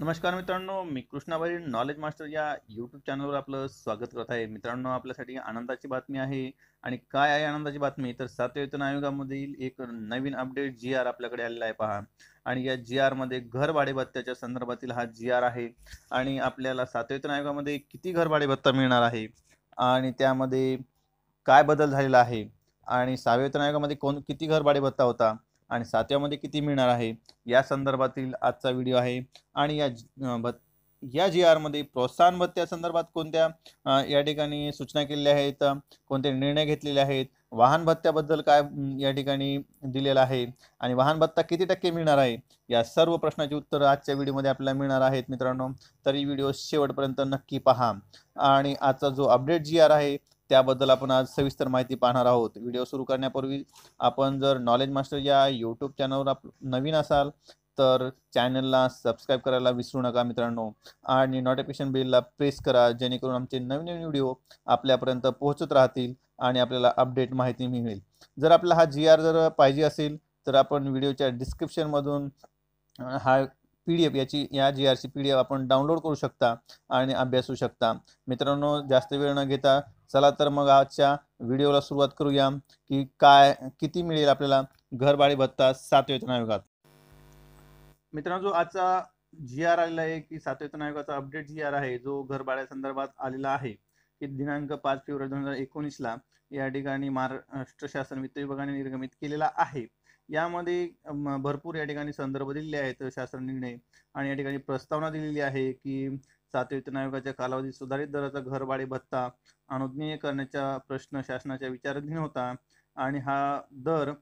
नमस्कार मित्रांनो मी कृष्णाबाई नॉलेज मास्टर या यूट्यूब चॅनलवर आपलं स्वागत करत आहे मित्रांनो आपल्यासाठी आनंदाची बातमी आहे आणि काय आहे आनंदाची बातमी तर सातवेतन आयोगामधील एक नवीन अपडेट जी आर आपल्याकडे आलेला आहे पहा आणि या जी आरमध्ये घर भाडेभत्त्याच्या संदर्भातील हा जी आर आहे आणि आपल्याला सातवेतन आयोगामध्ये किती घर भाडेभत्ता मिळणार आहे आणि त्यामध्ये काय बदल झालेला आहे आणि सहाव्या आयोगामध्ये कोण किती घर भाडेभत्ता होता आणि सातव्यामध्ये किती मिळणार आहे या संदर्भातील आजचा व्हिडिओ आहे आणि या भत् या जी आरमध्ये प्रोत्साहन भत्त्या संदर्भात कोणत्या या ठिकाणी सूचना केलेल्या आहेत कोणते निर्णय घेतलेले आहेत वाहन भत्त्याबद्दल काय या ठिकाणी दिलेलं आहे आणि वाहन भत्ता किती टक्के मिळणार आहे या सर्व प्रश्नाची उत्तरं आजच्या व्हिडिओमध्ये आपल्याला मिळणार आहेत मित्रांनो तरी व्हिडिओ शेवटपर्यंत नक्की पहा आणि आजचा जो अपडेट जी आर आहे त्याबद्दल आपण आज सविस्तर माहिती पाहणार आहोत व्हिडिओ सुरू करण्यापूर्वी आपण जर नॉलेज मास्टर या यूट्यूब चॅनलवर आप नवीन असाल तर चॅनलला सबस्क्राईब करायला विसरू नका मित्रांनो आणि नोटिफिकेशन बिलला प्रेस करा जेणेकरून आमचे नवीन नवीन व्हिडिओ आपल्यापर्यंत पोहोचत राहतील आणि आपल्याला अपडेट माहिती मिळेल जर आपला हा जी आर जर पाहिजे असेल तर आपण व्हिडिओच्या डिस्क्रिप्शनमधून हा पी डी एफ याची या जी आरची पी डी एफ आपण डाउनलोड करू शकता आणि अभ्यासू शकता मित्रांनो जास्त वेळ न घेता चला तर मग आजच्या व्हिडिओला सुरुवात करूया की काय किती मिळेल आपल्याला घरबाळी भत्ता सात वेतन आयोगात मित्रांनो जो आजचा जी आर आलेला आहे की सात वेतन आयोगाचा अपडेट जी आर आहे जो घरबाळ्या संदर्भात आलेला आहे की दिनांक पाच फेब्रुवारी दोन हजार एकोणीसला या ठिकाणी महाराष्ट्र शासन वित्त विभागाने निर्गमित केलेला आहे यामध्ये भरपूर या ठिकाणी संदर्भ दिलेले आहेत शासन निर्णय आणि या ठिकाणी प्रस्तावना दिलेली आहे की सात वेतन आयोगाच्या कालावधीत सुधारित दराचा घरभाडे भत्ता अनुज्ञेय करण्याचा प्रश्न शासनाच्या विचाराधीन होता आणि हा दर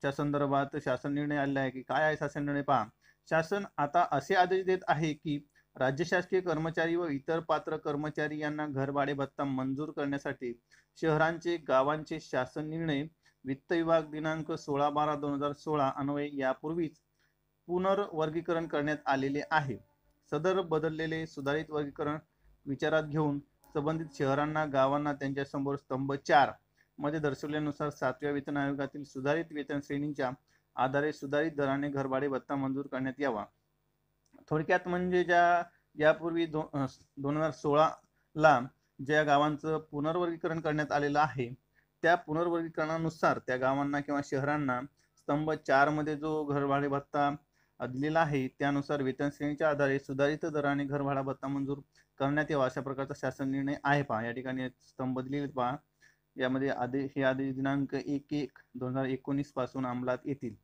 च्या संदर्भात शासन निर्णय आलेला आहे की काय आहे शासन निर्णय पहा शासन आता असे आदेश देत आहे की राज्य शासकीय कर्मचारी व इतर पात्र कर्मचारी यांना घरभाडे भत्ता मंजूर करण्यासाठी शहरांचे गावांचे शासन निर्णय वित्त विभाग दिनांक सोळा बारा दोन हजार सोळा अन्वये यापूर्वीच पुनर्वर्गीकरण करण्यात आलेले आहे सदर बदललेले सुधारित वर्गीकरण विचारात घेऊन संबंधित शहरांना गावांना त्यांच्या समोर स्तंभ चार मध्ये दर्शवल्यानुसार सातव्या वेतन आयोगातील सुधारित वेतन श्रेणीच्या आधारे सुधारित दराने घरभाडे भत्ता मंजूर करण्यात यावा थोडक्यात म्हणजे ज्या यापूर्वी दोन हजार ला ज्या गावांचं पुनर्वर्गीकरण करण्यात आलेलं आहे त्या पुनर्वर्गीकरणानुसार त्या गावांना किंवा शहरांना स्तंभ मध्ये जो घरभाडे भत्ता दिलेला आहे त्यानुसार वेतन श्रेणीच्या आधारे सुधारित दराने घरभाडा भत्ता मंजूर करण्यात यावा अशा प्रकारचा शासन निर्णय आहे पहा या ठिकाणी स्तंभ दिलेले पहा यामध्ये आदेश हे आधी दिनांक एक एक दोन हजार एकोणीस पासून अंमलात येतील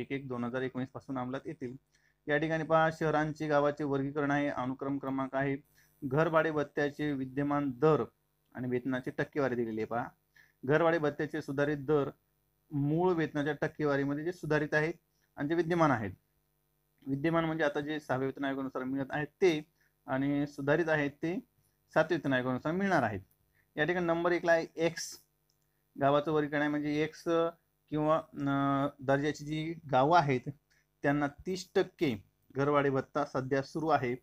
एक एक दोन हजार एकोणीस पासून अंमलात येतील या ठिकाणी पहा शहरांचे गावाचे वर्गीकरण आहे अनुक्रम क्रमांक आहे घरभाडे भत्त्याचे विद्यमान दर आणि वेतनाची टक्केवारी दिलेली आहे पहा घरवाडी भत्त्याचे सुधारित दर मूळ वेतनाच्या टक्केवारीमध्ये जे सुधारित आहेत आणि जे विद्यमान आहेत विद्यमान म्हणजे आता जे सहाव्या वेतन आयोगानुसार मिळत आहेत ते आणि सुधारित आहेत ते सात वेतन आयोगानुसार मिळणार आहेत या ठिकाणी नंबर एकला आहे एक्स गावाचं वर्गीकरण आहे म्हणजे एक्स किंवा दर्जाची जी गावं आहेत त्यांना तीस टक्के घरवाडी भत्ता सध्या सुरू आहे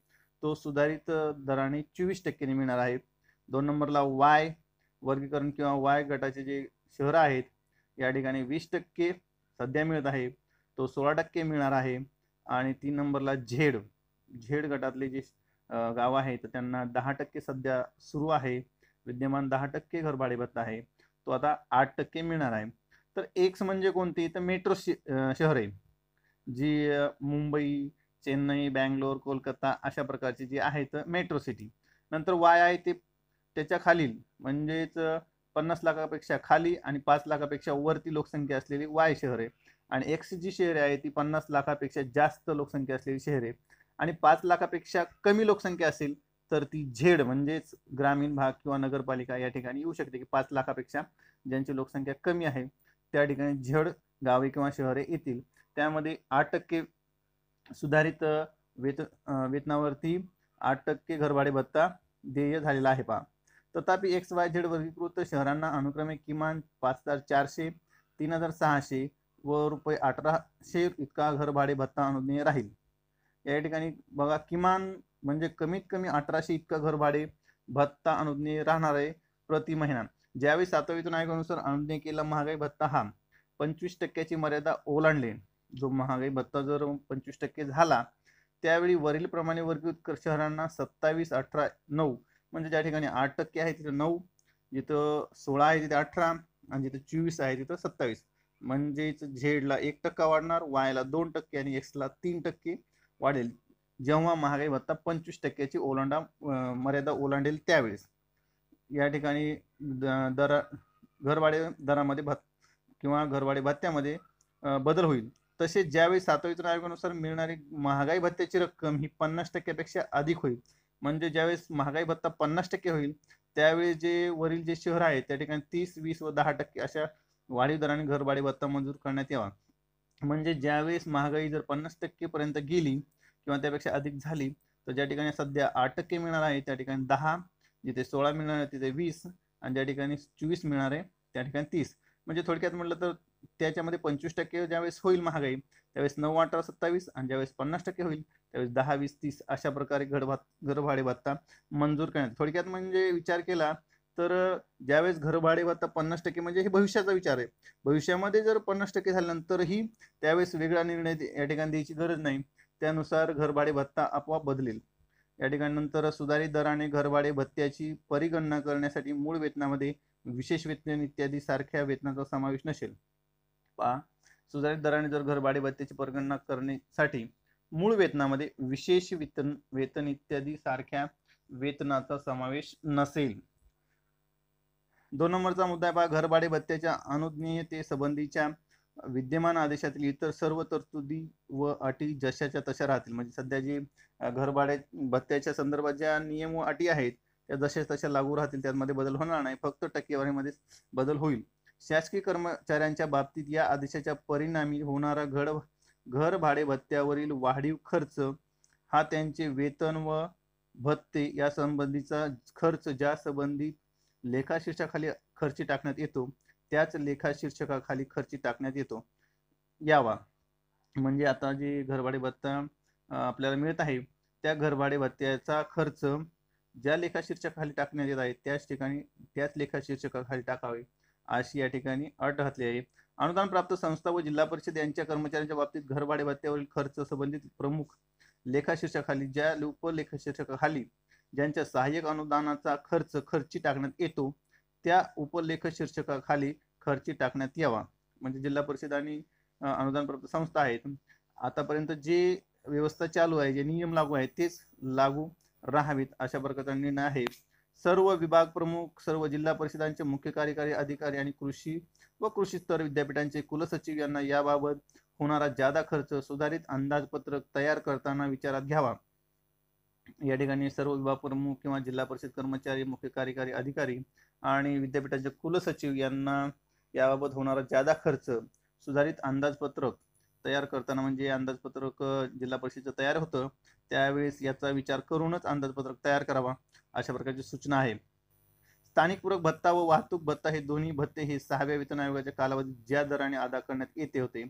तो सुधारित दराने चोवीस टक्क्यांनी मिळणार आहे दोन नंबरला वाय वर्गीकरण किंवा वाय गटाचे जे शहरं आहेत या ठिकाणी वीस टक्के सध्या मिळत आहे तो सोळा टक्के मिळणार आहे आणि तीन नंबरला झेड झेड गटातले जे गाव आहे तर त्यांना दहा टक्के सध्या सुरू आहे विद्यमान दहा टक्के घरभाडे आहे तो आता आठ टक्के मिळणार आहे तर एक्स म्हणजे कोणती तर मेट्रो शहर आहे जी मुंबई चेन्नई बँगलोर कोलकाता अशा प्रकारची जी आहे तर मेट्रो सिटी नंतर वाय आहे ते त्याच्या खालील म्हणजेच पन्नास लाखापेक्षा खाली आणि पाच लाखापेक्षा वरती लोकसंख्या असलेली वाय शहरे आणि एक्स जी शहरे आहे ती पन्नास लाखापेक्षा जास्त लोकसंख्या असलेली शहरे आणि पाच लाखापेक्षा कमी लोकसंख्या असेल तर ती झेड म्हणजेच ग्रामीण भाग किंवा नगरपालिका या ठिकाणी येऊ शकते की पाच लाखापेक्षा ज्यांची लोकसंख्या कमी आहे त्या ठिकाणी झेड गावे किंवा शहरे येतील त्यामध्ये आठ टक्के सुधारित वेत वेतनावरती आठ टक्के घरभाडे भत्ता देय झालेला आहे पहा तथापि एक्स वाय झेड वर्गीकृत शहरांना अनुक्रमे किमान पाच हजार चारशे तीन हजार सहाशे व रुपये अठराशे इतका घरभाडे भत्ता अनुज्ञेय राहील या ठिकाणी बघा किमान म्हणजे कमीत कमी अठराशे इतका घरभाडे भत्ता अनुज्ञेय राहणार आहे प्रति महिना ज्यावेळी सातवीतून आयोगानुसार अनुज्ञेय केला महागाई भत्ता हा पंचवीस टक्क्याची मर्यादा ओलांडले जो महागाई भत्ता जर पंचवीस टक्के झाला त्यावेळी वरील प्रमाणे वर्गीकृत शहरांना सत्तावीस अठरा नऊ म्हणजे ज्या ठिकाणी आठ टक्के आहे तिथं नऊ जिथं सोळा आहे तिथे अठरा आणि जिथं चोवीस आहे तिथं सत्तावीस म्हणजेच झेडला एक टक्का वाढणार वायला दोन टक्के आणि एक्सला तीन टक्के वाढेल जेव्हा महागाई भत्ता पंचवीस टक्क्याची ओलांडा मर्यादा ओलांडेल त्यावेळेस या ठिकाणी दरा घरवाडे दरामध्ये भत् किंवा घरवाडे भत्त्यामध्ये बदल होईल तसेच ज्यावेळी सातवीतून आयोगानुसार मिळणारी महागाई भत्त्याची रक्कम ही पन्नास टक्क्यापेक्षा अधिक होईल म्हणजे ज्यावेळेस महागाई भत्ता पन्नास टक्के होईल त्यावेळी जे वरील जे शहर आहे त्या ठिकाणी तीस वीस व दहा टक्के अशा वाढीव दराने घरबाडी भत्ता मंजूर करण्यात यावा म्हणजे ज्यावेळेस महागाई जर पन्नास टक्के पर्यंत गेली किंवा त्यापेक्षा अधिक झाली तर ज्या ठिकाणी सध्या आठ टक्के मिळणार आहे त्या ठिकाणी दहा जिथे सोळा मिळणार आहे तिथे वीस आणि ज्या ठिकाणी चोवीस मिळणार आहे त्या ठिकाणी तीस म्हणजे थोडक्यात म्हटलं तर त्याच्यामध्ये पंचवीस टक्के ज्यावेळेस होईल महागाई त्यावेळेस नऊ अठरा सत्तावीस आणि ज्यावेळेस पन्नास टक्के होईल त्यावेळेस दहा वीस तीस अशा प्रकारे घरभात घरभाडे भत्ता मंजूर करण्यात थोडक्यात म्हणजे विचार केला तर ज्यावेळेस घरभाडे भत्ता पन्नास टक्के म्हणजे हे भविष्याचा विचार आहे भविष्यामध्ये जर पन्नास टक्के झाल्यानंतरही त्यावेळेस वेगळा निर्णय या ठिकाणी द्यायची गरज नाही त्यानुसार घरभाडे भत्ता आपोआप बदलेल या ठिकाणी नंतर सुधारित दराने घरभाडे भत्त्याची परिगणना करण्यासाठी मूळ वेतनामध्ये विशेष वेतन इत्यादी सारख्या वेतनाचा समावेश नसेल पहा सुधारित दराने जर घरभाडे भत्त्याची परगणना करण्यासाठी मूळ वेतनामध्ये विशेष वेतन वेतन इत्यादी सारख्या वेतनाचा समावेश नसेल दोन नंबरचा मुद्दा आहे पहा भाडे भत्त्याच्या अनुज्ञेयते संबंधीच्या विद्यमान आदेशातील इतर सर्व तरतुदी व अटी जशाच्या तशा राहतील म्हणजे सध्या जे घरभाडे भत्त्याच्या संदर्भात ज्या नियम व अटी आहेत त्या जशा तशा लागू राहतील त्यामध्ये बदल होणार नाही फक्त टक्केवारीमध्ये बदल होईल शासकीय कर्मचाऱ्यांच्या बाबतीत या आदेशाच्या परिणामी होणारा घड घर भाडे भत्त्यावरील वाढीव खर्च हा त्यांचे वेतन व भत्ते या संबंधीचा खर्च ज्या संबंधित लेखा शीर्षकाखाली खर्ची टाकण्यात येतो त्याच लेखा शीर्षकाखाली खर्ची टाकण्यात येतो यावा म्हणजे आता जे घरभाडे भत्ता आपल्याला मिळत आहे त्या घरभाडे भत्त्याचा खर्च ज्या लेखा टाकण्यात येत आहे त्याच ठिकाणी त्याच लेखा शीर्षकाखाली टाकावे अशी या ठिकाणी अट घातली आहे अनुदान प्राप्त संस्था व जिल्हा परिषद यांच्या कर्मचाऱ्यांच्या बाबतीत घरभाडे भत्त्यावरील खर्च संबंधित प्रमुख लेखा शीर्षकाखाली ज्या उपलेखा शीर्षकाखाली ज्यांच्या सहाय्यक अनुदानाचा खर्च खर्ची टाकण्यात येतो त्या उपलेख शीर्षकाखाली खर्ची टाकण्यात यावा म्हणजे जिल्हा परिषद आणि अनुदान प्राप्त संस्था आहेत आतापर्यंत जे व्यवस्था चालू आहे जे नियम लागू आहेत तेच लागू राहावेत अशा प्रकारचा निर्णय आहे सर्व विभाग प्रमुख सर्व जिल्हा परिषदांचे मुख्य कार्यकारी अधिकारी आणि कृषी व कृषी स्तर विद्यापीठांचे कुलसचिव यांना याबाबत होणारा जादा खर्च सुधारित अंदाजपत्रक तयार करताना विचारात घ्यावा या ठिकाणी सर्व विभाग प्रमुख किंवा जिल्हा परिषद कर्मचारी मुख्य कार्यकारी अधिकारी आणि विद्यापीठाचे कुलसचिव यांना याबाबत होणारा जादा खर्च सुधारित अंदाजपत्रक तयार करताना म्हणजे अंदाजपत्रक जिल्हा परिषदेचं तयार होतं त्यावेळेस याचा विचार करूनच अंदाजपत्रक तयार करावा अशा प्रकारची सूचना आहे स्थानिक पूरक भत्ता व वाहतूक भत्ता हे दोन्ही भत्ते हे सहाव्या वेतन आयोगाच्या कालावधीत ज्या दराने अदा करण्यात येते होते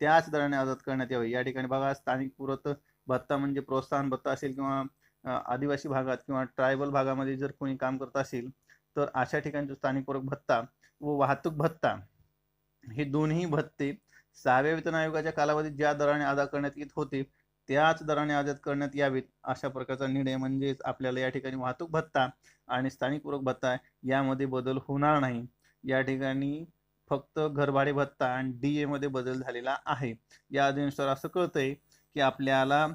त्याच दराने अदा करण्यात यावे या ठिकाणी बघा स्थानिक पूरक भत्ता म्हणजे प्रोत्साहन भत्ता असेल किंवा आदिवासी भागात किंवा ट्रायबल भागामध्ये जर कोणी काम करत असेल तर अशा ठिकाणचा स्थानिक पूरक भत्ता व वाहतूक भत्ता हे दोन्ही भत्ते सहाव्या वेतन आयोगाच्या कालावधीत ज्या दराने अदा करण्यात येत होते त्याच दराने आयात करण्यात यावेत अशा प्रकारचा निर्णय म्हणजेच आपल्याला या ठिकाणी वाहतूक भत्ता आणि स्थानिक पूरक भत्ता यामध्ये बदल होणार नाही या ठिकाणी फक्त घरभाडे भत्ता आणि डी ए मध्ये बदल झालेला आहे या अधिनुसार असं कळतंय की आपल्याला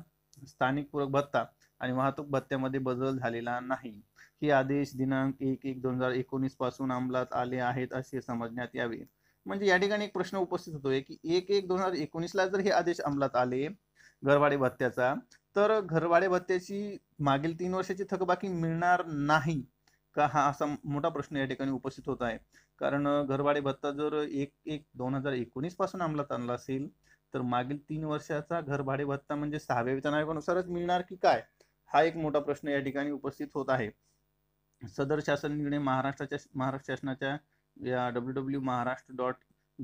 स्थानिक पूरक भत्ता आणि वाहतूक भत्त्यामध्ये बदल झालेला नाही हे आदेश दिनांक एक एक दोन हजार एकोणीस पासून अंमलात आले आहेत असे समजण्यात यावे म्हणजे या ठिकाणी एक प्रश्न उपस्थित होतोय की एक एक दोन हजार एकोणीसला जर हे आदेश अंमलात आले घरवाडे भत्त्याचा तर घरवाडे भत्त्याची मागील तीन वर्षाची थकबाकी मिळणार नाही का हा असा मोठा प्रश्न या ठिकाणी उपस्थित होत आहे कारण घरवाडे भत्ता जर एक एक दोन हजार एकोणीस पासून अंमलात आणला असेल तर मागील तीन वर्षाचा घरभाडे भत्ता म्हणजे सहाव्या आयोगानुसारच मिळणार की काय हा एक मोठा प्रश्न या ठिकाणी उपस्थित होत आहे सदर शासन निर्णय महाराष्ट्राच्या महाराष्ट्र शासनाच्या या W W Maharashtra dot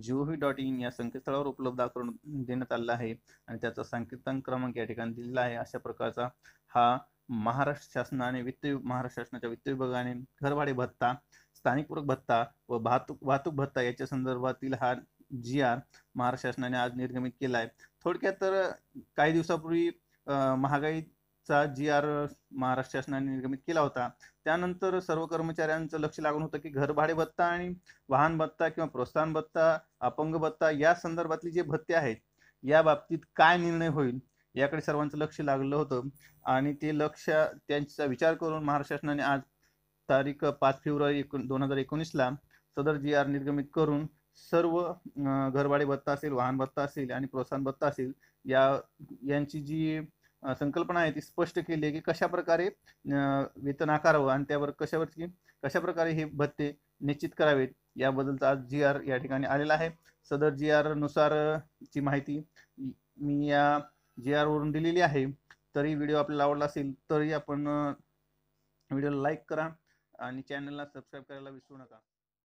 gov dot in या संकेतस्थळावर उपलब्ध करून देण्यात आला आहे आणि त्याचा संकेतन क्रमांक या ठिकाणी दिलेला आहे अशा प्रकारचा हा महाराष्ट्र शासनाने वित्त महाराष्ट्र शासनाच्या वित्त विभागाने घरभाडे भत्ता स्थानिकपूरक भत्ता व वाहतूक वाहतूक भत्ता याच्या संदर्भातील हा जी आर महाराष्ट्र शासनाने आज निर्गमित केला आहे थोडक्यात तर काही दिवसापूर्वी महागाई चा जी आर महाराष्ट्र शासनाने निर्गमित केला होता त्यानंतर सर्व कर्मचाऱ्यांचं लक्ष लागून होतं की घरभाडे भत्ता आणि वाहन भत्ता किंवा प्रोत्साहन भत्ता अपंग भत्ता या संदर्भातले जे भत्ते आहेत या बाबतीत काय निर्णय होईल याकडे सर्वांचं लक्ष लागलं होतं आणि ते लक्ष त्यांचा विचार करून महाराष्ट्र शासनाने आज तारीख पाच फेब्रुवारी एकोण दोन हजार एकोणीसला सदर जी आर निर्गमित करून सर्व घरभाडे भत्ता असेल वाहन भत्ता असेल आणि प्रोत्साहन भत्ता असेल या यांची जी संकल्पना आहे ती स्पष्ट केली आहे की कशा प्रकारे वेतन आकारावं आणि त्यावर कशावरती कशा प्रकारे हे भत्ते निश्चित करावेत याबद्दलचा आज जी आर या ठिकाणी आलेला आहे सदर जी आर नुसार ची माहिती मी या जी आर वरून दिलेली आहे तरी व्हिडिओ आपल्याला आवडला असेल तरी आपण व्हिडिओला लाईक करा आणि चॅनलला सबस्क्राईब करायला विसरू नका